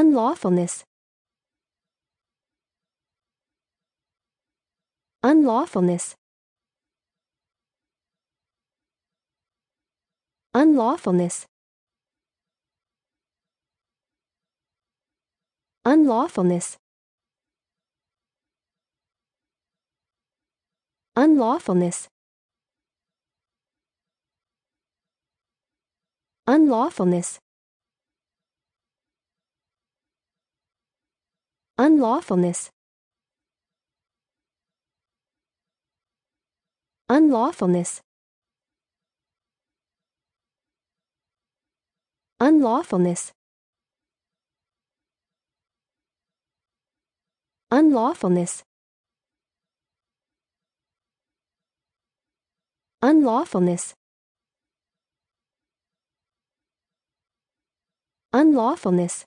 unlawfulness unlawfulness unlawfulness unlawfulness unlawfulness unlawfulness Unlawfulness Unlawfulness Unlawfulness Unlawfulness Unlawfulness Unlawfulness